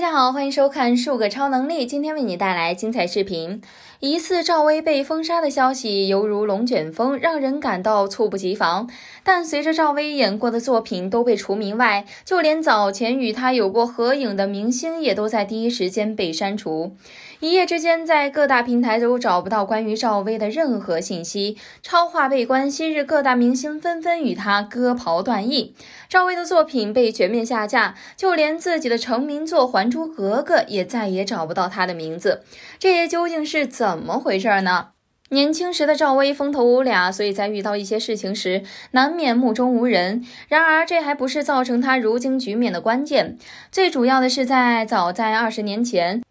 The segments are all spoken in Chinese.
大家好，欢迎收看《数个超能力》，今天为你带来精彩视频。疑似赵薇被封杀的消息犹如龙卷风，让人感到猝不及防。但随着赵薇演过的作品都被除名外，就连早前与她有过合影的明星也都在第一时间被删除。一夜之间，在各大平台都找不到关于赵薇的任何信息，超话被关，昔日各大明星纷纷与他割袍断义，赵薇的作品被全面下架，就连自己的成名作《还》。《珠格格》也再也找不到他的名字，这也究竟是怎么回事呢？年轻时的赵薇风头无两，所以在遇到一些事情时，难免目中无人。然而，这还不是造成她如今局面的关键，最主要的是在早在二十年前。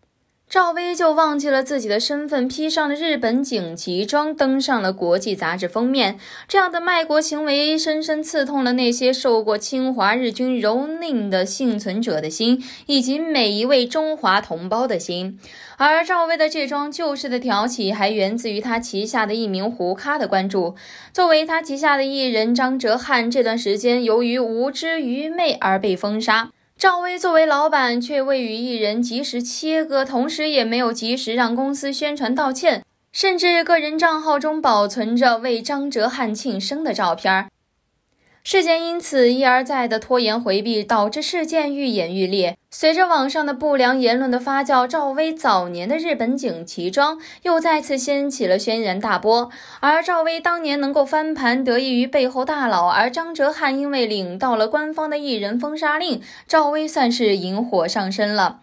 赵薇就忘记了自己的身份，披上了日本警旗装，登上了国际杂志封面。这样的卖国行为深深刺痛了那些受过侵华日军蹂躏的幸存者的心，以及每一位中华同胞的心。而赵薇的这桩旧事的挑起，还源自于她旗下的一名胡咖的关注。作为她旗下的艺人，张哲瀚这段时间由于无知愚昧而被封杀。赵薇作为老板，却未与艺人及时切割，同时也没有及时让公司宣传道歉，甚至个人账号中保存着为张哲瀚庆生的照片。事件因此一而再的拖延回避，导致事件愈演愈烈。随着网上的不良言论的发酵，赵薇早年的日本景旗装又再次掀起了轩然大波。而赵薇当年能够翻盘，得益于背后大佬；而张哲瀚因为领到了官方的艺人封杀令，赵薇算是引火上身了。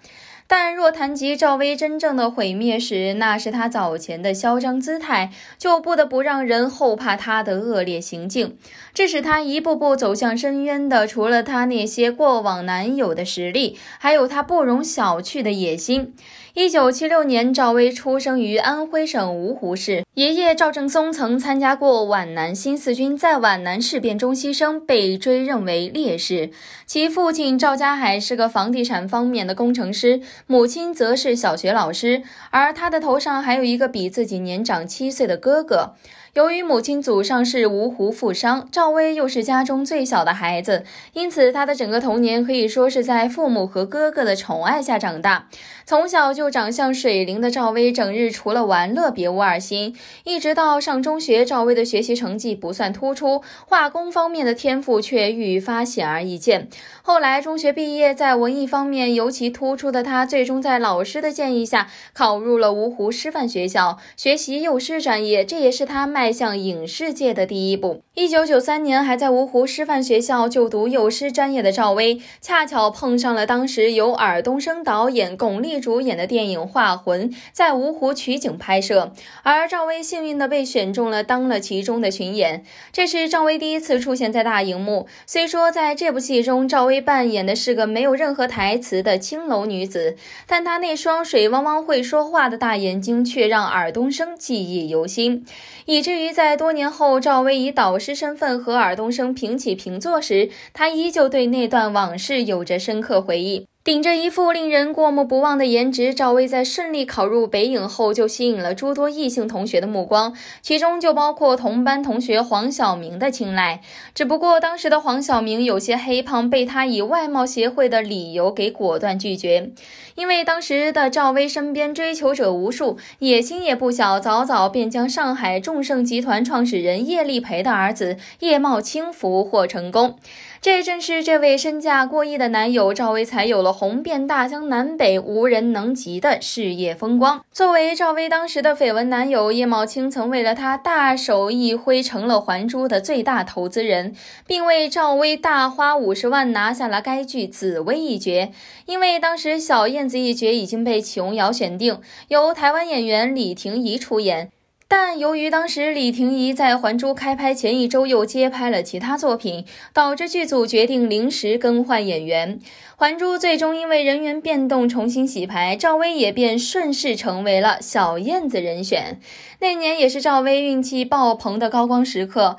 但若谈及赵薇真正的毁灭时，那是她早前的嚣张姿态，就不得不让人后怕她的恶劣行径。致使她一步步走向深渊的，除了她那些过往男友的实力，还有她不容小觑的野心。一九七六年，赵薇出生于安徽省芜湖市。爷爷赵正松曾参加过皖南新四军，在皖南事变中牺牲，被追认为烈士。其父亲赵家海是个房地产方面的工程师，母亲则是小学老师，而他的头上还有一个比自己年长七岁的哥哥。由于母亲祖上是芜湖富商，赵薇又是家中最小的孩子，因此她的整个童年可以说是在父母和哥哥的宠爱下长大。从小就长相水灵的赵薇，整日除了玩乐别无二心。一直到上中学，赵薇的学习成绩不算突出，化工方面的天赋却愈发显而易见。后来中学毕业，在文艺方面尤其突出的她，最终在老师的建议下考入了芜湖师范学校，学习幼师专业。这也是她迈。迈向影视界的第一步。一九九三年，还在芜湖师范学校就读幼师专业的赵薇，恰巧碰上了当时由尔冬升导演、巩俐主演的电影《画魂》，在芜湖取景拍摄，而赵薇幸运的被选中了，当了其中的群演。这是赵薇第一次出现在大荧幕。虽说在这部戏中，赵薇扮演的是个没有任何台词的青楼女子，但她那双水汪汪会说话的大眼睛，却让尔冬升记忆犹新。以至于在多年后，赵薇以导师身份和尔冬升平起平坐时，她依旧对那段往事有着深刻回忆。顶着一副令人过目不忘的颜值，赵薇在顺利考入北影后，就吸引了诸多异性同学的目光，其中就包括同班同学黄晓明的青睐。只不过当时的黄晓明有些黑胖，被他以外貌协会的理由给果断拒绝。因为当时的赵薇身边追求者无数，野心也不小，早早便将上海众盛集团创始人叶丽培的儿子叶茂青俘获成功。这正是这位身价过亿的男友赵薇才有了红遍大江南北、无人能及的事业风光。作为赵薇当时的绯闻男友叶茂青，曾为了她大手一挥，成了《还珠》的最大投资人，并为赵薇大花五十万拿下了该剧紫薇一角。因为当时小燕子一角已经被琼瑶选定，由台湾演员李婷宜出演。但由于当时李婷宜在《还珠》开拍前一周又接拍了其他作品，导致剧组决定临时更换演员，《还珠》最终因为人员变动重新洗牌，赵薇也便顺势成为了小燕子人选。那年也是赵薇运气爆棚的高光时刻，《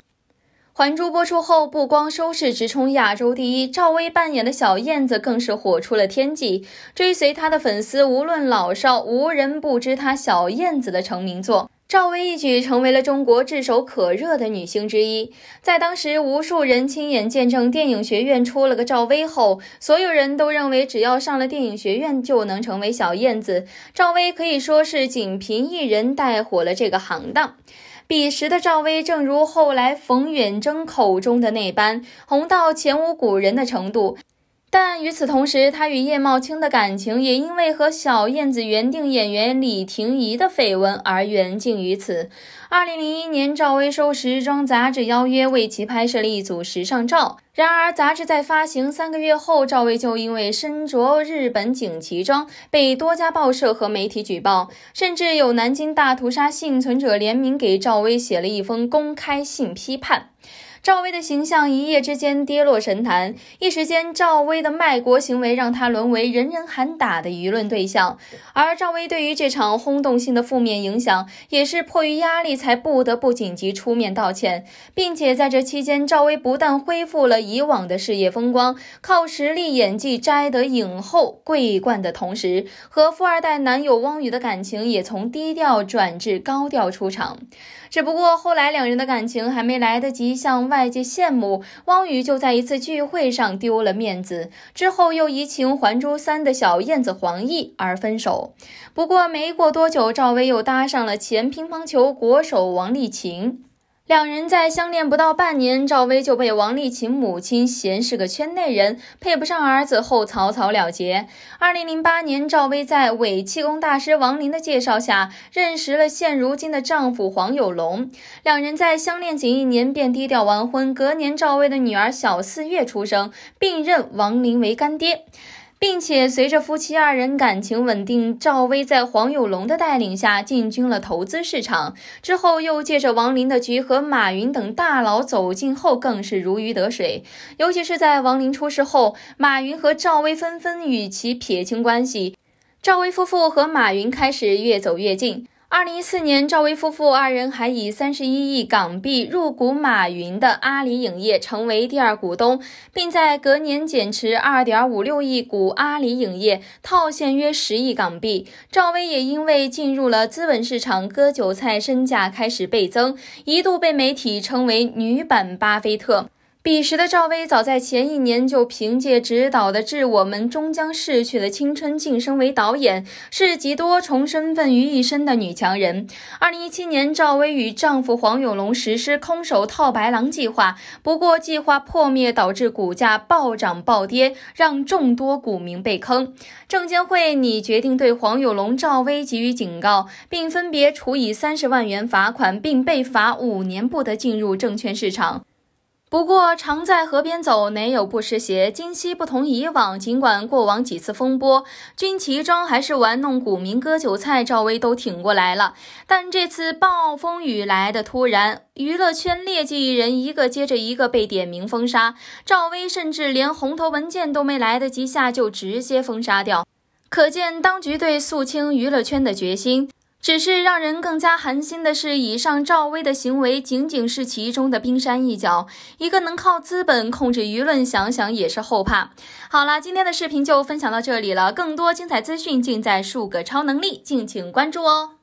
还珠》播出后不光收视直冲亚洲第一，赵薇扮演的小燕子更是火出了天际，追随她的粉丝无论老少，无人不知她小燕子的成名作。赵薇一举成为了中国炙手可热的女星之一，在当时无数人亲眼见证电影学院出了个赵薇后，所有人都认为只要上了电影学院就能成为小燕子。赵薇可以说是仅凭一人带火了这个行当。彼时的赵薇，正如后来冯远征口中的那般，红到前无古人的程度。但与此同时，他与叶茂青的感情也因为和小燕子原定演员李婷宜的绯闻而缘尽于此。二零零一年，赵薇受时装杂志邀约为其拍摄了一组时尚照。然而，杂志在发行三个月后，赵薇就因为身着日本锦旗装被多家报社和媒体举报，甚至有南京大屠杀幸存者联名给赵薇写了一封公开信批判。赵薇的形象一夜之间跌落神坛，一时间，赵薇的卖国行为让她沦为人人喊打的舆论对象。而赵薇对于这场轰动性的负面影响，也是迫于压力才不得不紧急出面道歉。并且在这期间，赵薇不但恢复了以往的事业风光，靠实力演技摘得影后桂冠的同时，和富二代男友汪雨的感情也从低调转至高调出场。只不过后来两人的感情还没来得及向外界羡慕，汪雨就在一次聚会上丢了面子，之后又移情还珠三的小燕子黄奕而分手。不过没过多久，赵薇又搭上了前乒乓球国手王励勤。两人在相恋不到半年，赵薇就被王丽琴母亲嫌是个圈内人，配不上儿子后草草了结。二零零八年，赵薇在伪气功大师王林的介绍下，认识了现如今的丈夫黄有龙。两人在相恋仅一年便低调完婚，隔年赵薇的女儿小四月出生，并认王林为干爹。并且随着夫妻二人感情稳定，赵薇在黄有龙的带领下进军了投资市场。之后又借着王林的局和马云等大佬走近后，更是如鱼得水。尤其是在王林出事后，马云和赵薇纷纷与其撇清关系，赵薇夫妇和马云开始越走越近。二零一四年，赵薇夫妇二人还以三十一亿港币入股马云的阿里影业，成为第二股东，并在隔年减持二点五六亿股阿里影业，套现约十亿港币。赵薇也因为进入了资本市场割韭菜，身价开始倍增，一度被媒体称为“女版巴菲特”。彼时的赵薇，早在前一年就凭借执导的《致我们终将逝去的青春》晋升为导演，是集多重身份于一身的女强人。二零一七年，赵薇与丈夫黄有龙实施“空手套白狼”计划，不过计划破灭，导致股价暴涨暴跌，让众多股民被坑。证监会，拟决定对黄有龙、赵薇给予警告，并分别处以三十万元罚款，并被罚五年不得进入证券市场。不过，常在河边走，哪有不湿鞋？今夕不同以往，尽管过往几次风波，军旗庄还是玩弄股民、割韭菜，赵薇都挺过来了。但这次暴风雨来的突然，娱乐圈劣迹艺人一个接着一个被点名封杀，赵薇甚至连红头文件都没来得及下，就直接封杀掉。可见当局对肃清娱乐圈的决心。只是让人更加寒心的是，以上赵薇的行为仅仅是其中的冰山一角。一个能靠资本控制舆论，想想也是后怕。好了，今天的视频就分享到这里了，更多精彩资讯尽在数个超能力，敬请关注哦。